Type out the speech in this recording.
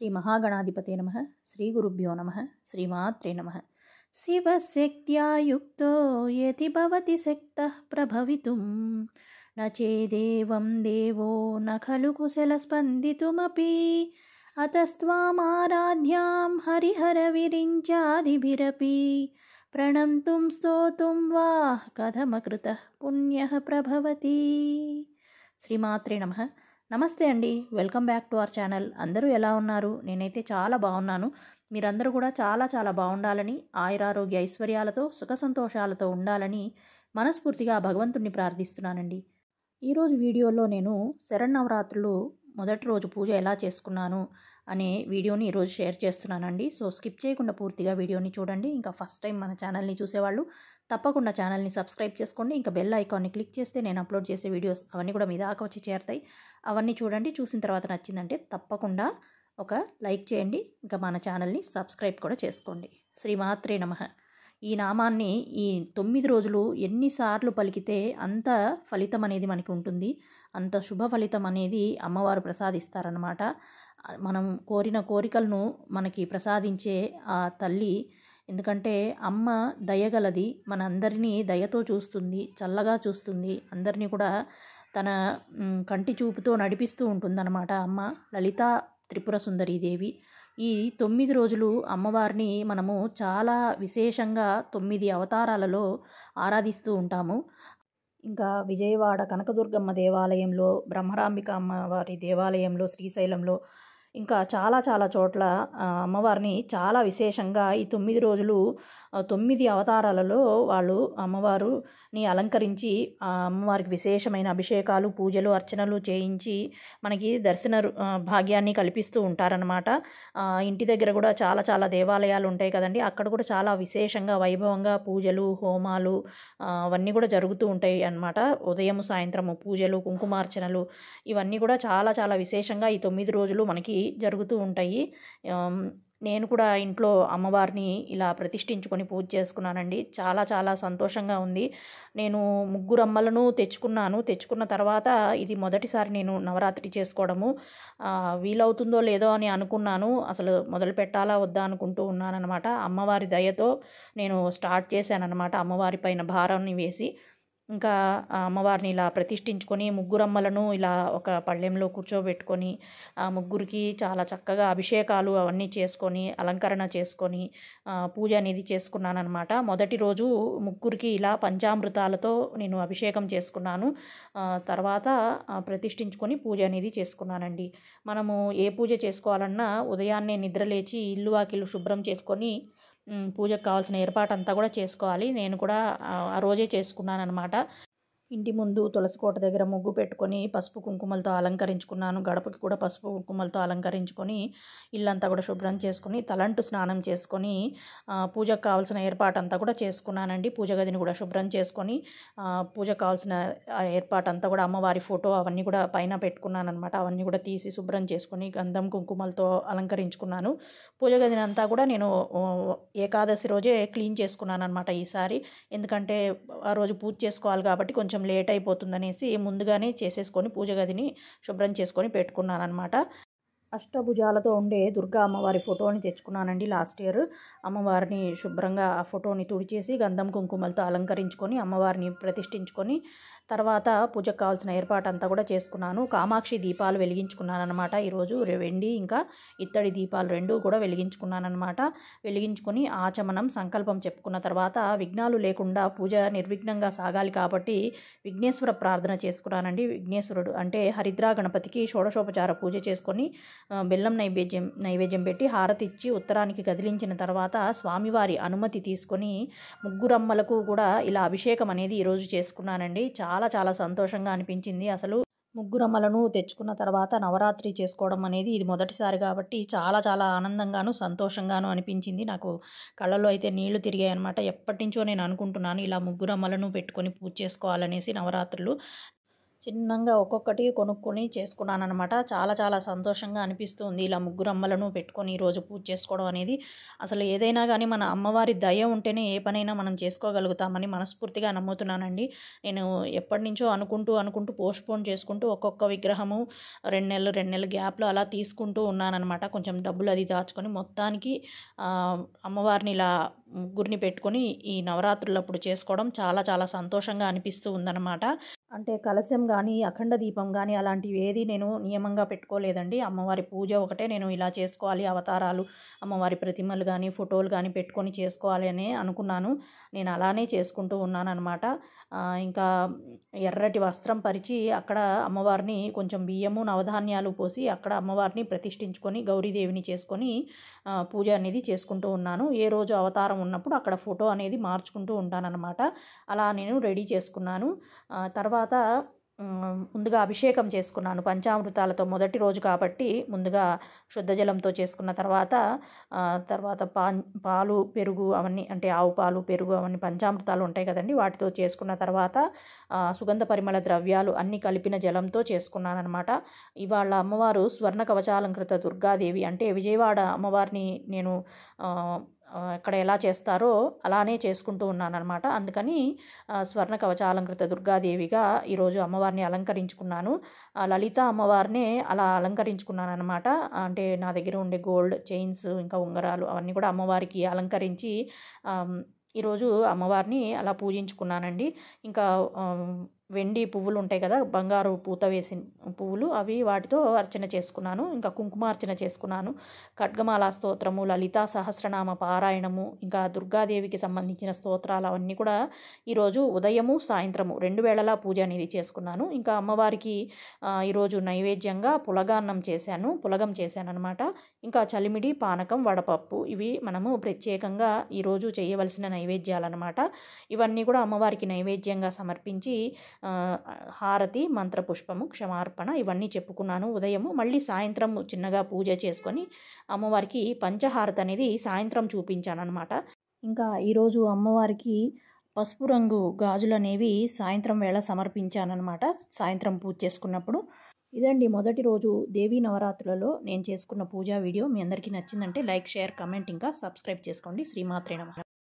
श्रीमहागणाधिपते नमः श्रीगुरुभ्यो नमः श्रीमात्रे नमः शिवशक्त्या युक्तो यति भवति शक्तः प्रभवितुं न चेदेवं देवो न खलु कुशलस्पन्दितुमपि अतस्त्वामाराध्यां हरिहरविरिञ्चादिभिरपि प्रणन्तुं स्तोतुं वा कथमकृतः पुण्यः प्रभवति श्रीमात्रे नमः నమస్తే అండి welcome back to our channel అందరూ ఎలా ఉన్నారు నేనైతే చాలా బాగున్నాను మీరందరూ కూడా చాలా చాలా బాగుండాలని ఆయురారోగ్య ఐశ్వర్యాలతో సుఖ సంతోషాలతో ఉండాలని మనస్ఫూర్తిగా భగవంతుణ్ణి ప్రార్థిస్తున్నానండి ఈరోజు వీడియోలో నేను శరణవరాత్రులు మొదటి రోజు పూజ ఎలా చేసుకున్నాను అనే వీడియోని ఈరోజు షేర్ చేస్తున్నానండి సో స్కిప్ చేయకుండా పూర్తిగా వీడియోని చూడండి ఇంకా ఫస్ట్ టైం మన ఛానల్ని చూసేవాళ్ళు తప్పకుండా ఛానల్ని సబ్స్క్రైబ్ చేసుకోండి ఇంకా బెల్ ఐకాన్ని క్లిక్ చేస్తే నేను అప్లోడ్ చేసే వీడియోస్ అవన్నీ కూడా మీ దాకా వచ్చి చేరుతాయి అవన్నీ చూడండి చూసిన తర్వాత నచ్చిందంటే తప్పకుండా ఒక లైక్ చేయండి ఇంకా మన ఛానల్ని సబ్స్క్రైబ్ కూడా చేసుకోండి శ్రీమాత్రే నమ ఈ నామాన్ని ఈ తొమ్మిది రోజులు ఎన్నిసార్లు పలికితే అంత ఫలితం అనేది మనకి ఉంటుంది అంత శుభ ఫలితం అనేది అమ్మవారు ప్రసాదిస్తారనమాట మనం కోరిన కోరికలను మనకి ప్రసాదించే ఆ తల్లి ఎందుకంటే అమ్మ దయగలది మన అందరినీ దయతో చూస్తుంది చల్లగా చూస్తుంది అందరినీ కూడా తన కంటి చూపుతో నడిపిస్తూ ఉంటుందన్నమాట అమ్మ లలిత త్రిపుర సుందరీదేవి ఈ తొమ్మిది రోజులు అమ్మవారిని మనము చాలా విశేషంగా తొమ్మిది అవతారాలలో ఆరాధిస్తూ ఉంటాము ఇంకా విజయవాడ కనకదుర్గమ్మ దేవాలయంలో బ్రహ్మరాంబిక అమ్మవారి దేవాలయంలో శ్రీశైలంలో ఇంకా చాలా చాలా చోట్ల అమ్మవారిని చాలా విశేషంగా ఈ తొమ్మిది రోజులు తొమ్మిది అవతారాలలో వాళ్ళు అమ్మవారుని అలంకరించి ఆ అమ్మవారికి విశేషమైన అభిషేకాలు పూజలు అర్చనలు చేయించి మనకి దర్శన భాగ్యాన్ని కల్పిస్తూ ఉంటారనమాట ఇంటి దగ్గర కూడా చాలా చాలా దేవాలయాలు ఉంటాయి కదండి అక్కడ కూడా చాలా విశేషంగా వైభవంగా పూజలు హోమాలు అవన్నీ కూడా జరుగుతూ ఉంటాయి అనమాట ఉదయం సాయంత్రము పూజలు కుంకుమార్చనలు ఇవన్నీ కూడా చాలా చాలా విశేషంగా ఈ తొమ్మిది రోజులు మనకి జరుగుతూ ఉంటాయి నేను కూడా ఇంట్లో అమ్మవారిని ఇలా ప్రతిష్ఠించుకొని పూజ చేసుకున్నానండి చాలా చాలా సంతోషంగా ఉంది నేను ముగ్గురు అమ్మలను తెచ్చుకున్నాను తెచ్చుకున్న తర్వాత ఇది మొదటిసారి నేను నవరాత్రి చేసుకోవడము వీలవుతుందో లేదో అని అనుకున్నాను అసలు మొదలు పెట్టాలా వద్దా అనుకుంటూ ఉన్నానన్నమాట అమ్మవారి దయతో నేను స్టార్ట్ చేశానన్నమాట అమ్మవారి పైన భారాన్ని వేసి ఇంకా అమ్మవారిని ఇలా ప్రతిష్ఠించుకొని ముగ్గురమ్మలను ఇలా ఒక పళ్ళెంలో కూర్చోబెట్టుకొని ఆ ముగ్గురికి చాలా చక్కగా అభిషేకాలు అవన్నీ చేసుకొని అలంకరణ చేసుకొని పూజ అనేది చేసుకున్నానమాట మొదటి రోజు ముగ్గురికి ఇలా పంచామృతాలతో నేను అభిషేకం చేసుకున్నాను తర్వాత ప్రతిష్ఠించుకొని పూజ అనేది చేసుకున్నానండి మనము ఏ పూజ చేసుకోవాలన్నా ఉదయాన్నే నిద్రలేచి ఇల్లు వాకిలు శుభ్రం చేసుకొని పూజకు కావాల్సిన ఏర్పాటు అంతా కూడా చేసుకోవాలి నేను కూడా ఆ రోజే చేసుకున్నాను అనమాట ఇంటి ముందు తులసి కోట దగ్గర ముగ్గు పెట్టుకొని పసుపు కుంకుమలతో అలంకరించుకున్నాను గడపకి కూడా పసుపు కుంకుమలతో అలంకరించుకొని ఇల్లంతా కూడా శుభ్రం చేసుకొని తలంటు స్నానం చేసుకొని పూజకు కావాల్సిన ఏర్పాటంతా కూడా చేసుకున్నానండి పూజ గదిని కూడా శుభ్రం చేసుకొని పూజకు కావాల్సిన ఏర్పాటంతా కూడా అమ్మవారి ఫోటో అవన్నీ కూడా పైన అనమాట అవన్నీ కూడా తీసి శుభ్రం చేసుకొని గంధం కుంకుమలతో అలంకరించుకున్నాను పూజ గదిని అంతా కూడా నేను ఏకాదశి రోజే క్లీన్ చేసుకున్నాను అనమాట ఈసారి ఎందుకంటే ఆ రోజు పూజ చేసుకోవాలి కాబట్టి కొంచెం కొంచెం లేట్ అయిపోతుందనేసి ముందుగానే చేసేసుకొని పూజ గదిని శుభ్రం చేసుకొని పెట్టుకున్నాను అనమాట అష్టభుజాలతో ఉండే దుర్గా అమ్మవారి ఫోటోని తెచ్చుకున్నానండి లాస్ట్ ఇయర్ అమ్మవారిని శుభ్రంగా ఆ ఫోటోని తుడిచేసి గంధం కుంకుమలతో అలంకరించుకొని అమ్మవారిని ప్రతిష్ఠించుకొని తర్వాత పూజకు కావాల్సిన ఏర్పాటంతా కూడా చేసుకున్నాను కామాక్షి దీపాలు వెలిగించుకున్నానమాట ఈరోజు వెండి ఇంకా ఇత్తడి దీపాలు రెండు కూడా వెలిగించుకున్నానమాట వెలిగించుకొని ఆచమనం సంకల్పం చెప్పుకున్న తర్వాత విఘ్నాలు లేకుండా పూజ నిర్విఘ్నంగా సాగాలి కాబట్టి విఘ్నేశ్వర ప్రార్థన చేసుకున్నానండి విఘ్నేశ్వరుడు అంటే హరిద్రా గణపతికి షోడశోపచార పూజ చేసుకొని బెల్లం నైవేద్యం నైవేద్యం పెట్టి హారతి ఇచ్చి ఉత్తరానికి కదిలించిన తర్వాత స్వామివారి అనుమతి తీసుకొని ముగ్గురమ్మలకు కూడా ఇలా అభిషేకం అనేది ఈరోజు చేసుకున్నానండి చాలా చాలా సంతోషంగా అనిపించింది అసలు ముగ్గురమ్మలను తెచ్చుకున్న తర్వాత నవరాత్రి చేసుకోవడం అనేది ఇది మొదటిసారి కాబట్టి చాలా చాలా ఆనందంగాను సంతోషంగాను అనిపించింది నాకు కళ్ళలో అయితే నీళ్లు తిరిగాయి అనమాట ఎప్పటి నుంచో నేను అనుకుంటున్నాను ఇలా ముగ్గురమ్మలను పెట్టుకొని పూజ చేసుకోవాలనేసి నవరాత్రులు చిన్నంగా ఒక్కొక్కటి కొనుక్కొని చేసుకున్నాను అనమాట చాలా చాలా సంతోషంగా అనిపిస్తుంది ఇలా ముగ్గురు అమ్మలను పెట్టుకొని ఈరోజు పూజ చేసుకోవడం అనేది అసలు ఏదైనా కానీ మన అమ్మవారి దయ ఉంటేనే ఏ పనైనా మనం చేసుకోగలుగుతామని మనస్ఫూర్తిగా నమ్ముతున్నానండి నేను ఎప్పటి నుంచో అనుకుంటూ అనుకుంటూ పోస్ట్పోన్ చేసుకుంటూ ఒక్కొక్క విగ్రహము రెండు నెలలు రెండు నెలలు గ్యాప్లో అలా తీసుకుంటూ ఉన్నానమాట కొంచెం డబ్బులు అది దాచుకొని మొత్తానికి అమ్మవారిని ఇలా ముగ్గురిని పెట్టుకొని ఈ నవరాత్రులప్పుడు చేసుకోవడం చాలా చాలా సంతోషంగా అనిపిస్తూ ఉందన్నమాట అంటే కలశం కానీ అఖండ దీపం కానీ అలాంటివి ఏది నేను నియమంగా పెట్టుకోలేదండి అమ్మవారి పూజ ఒకటే నేను ఇలా చేసుకోవాలి అవతారాలు అమ్మవారి ప్రతిమలు కానీ ఫోటోలు కానీ పెట్టుకొని చేసుకోవాలి అని అనుకున్నాను నేను అలానే చేసుకుంటూ ఉన్నాను అనమాట ఇంకా ఎర్రటి వస్త్రం పరిచి అక్కడ అమ్మవారిని కొంచెం బియ్యము నవధాన్యాలు పోసి అక్కడ అమ్మవారిని ప్రతిష్ఠించుకొని గౌరీదేవిని చేసుకొని పూజ అనేది చేసుకుంటూ ఉన్నాను ఏ రోజు అవతారం ఉన్నప్పుడు అక్కడ ఫోటో అనేది మార్చుకుంటూ ఉంటానన్నమాట అలా నేను రెడీ చేసుకున్నాను తర్వాత ముందుగా అభిషేకం చేసుకున్నాను పంచామృతాలతో మొదటి రోజు కాబట్టి ముందుగా శుద్ధజలంతో చేసుకున్న తర్వాత తర్వాత పా పాలు పెరుగు అవన్నీ అంటే ఆవు పాలు పెరుగు అవన్నీ పంచామృతాలు ఉంటాయి కదండి వాటితో చేసుకున్న తర్వాత సుగంధ పరిమళ ద్రవ్యాలు అన్నీ కలిపిన జలంతో చేసుకున్నానమాట ఇవాళ అమ్మవారు స్వర్ణ కవచాలంకృత దుర్గాదేవి అంటే విజయవాడ అమ్మవారిని నేను ఇక్కడ ఎలా చేస్తారో అలానే చేసుకుంటూ ఉన్నానన్నమాట అందుకని స్వర్ణ కవచ అలంకృత దుర్గాదేవిగా ఈరోజు అమ్మవారిని అలంకరించుకున్నాను లలిత అమ్మవారిని అలా అలంకరించుకున్నాను అనమాట అంటే నా దగ్గర ఉండే గోల్డ్ చైన్స్ ఇంకా ఉంగరాలు అవన్నీ కూడా అమ్మవారికి అలంకరించి ఈరోజు అమ్మవారిని అలా పూజించుకున్నానండి ఇంకా వెండి పువ్వులు ఉంటాయి కదా బంగారు పూత వేసి పువ్వులు అవి వాటితో అర్చన చేసుకున్నాను ఇంకా కుంకుమార్చన చేసుకున్నాను ఖడ్గమాల స్తోత్రము లలితా సహస్రనామ పారాయణము ఇంకా దుర్గాదేవికి సంబంధించిన స్తోత్రాలు అవన్నీ కూడా ఈరోజు ఉదయము సాయంత్రము రెండు వేళలా పూజ అనేది చేసుకున్నాను ఇంకా అమ్మవారికి ఈరోజు నైవేద్యంగా పులగాన్నం చేశాను పులగం చేశాను అనమాట ఇంకా చలిమిడి పానకం వడపప్పు ఇవి మనము ప్రత్యేకంగా ఈరోజు చేయవలసిన నైవేద్యాలన్నమాట ఇవన్నీ కూడా అమ్మవారికి నైవేద్యంగా సమర్పించి హారతి మంత్రపుష్పము క్షమార్పణ ఇవన్నీ చెప్పుకున్నాను ఉదయము మళ్ళీ సాయంత్రం చిన్నగా పూజ చేసుకొని అమ్మవారికి పంచహారతి అనేది సాయంత్రం చూపించాను అనమాట ఇంకా ఈరోజు అమ్మవారికి పసుపు రంగు గాజులు అనేవి సాయంత్రం వేళ సమర్పించానమాట సాయంత్రం పూజ చేసుకున్నప్పుడు ఇదండి మొదటి రోజు దేవీ నవరాత్రులలో నేను చేసుకున్న పూజా వీడియో మీ అందరికీ నచ్చిందంటే లైక్ షేర్ కమెంట్ ఇంకా సబ్స్క్రైబ్ చేసుకోండి శ్రీమాత్రేణ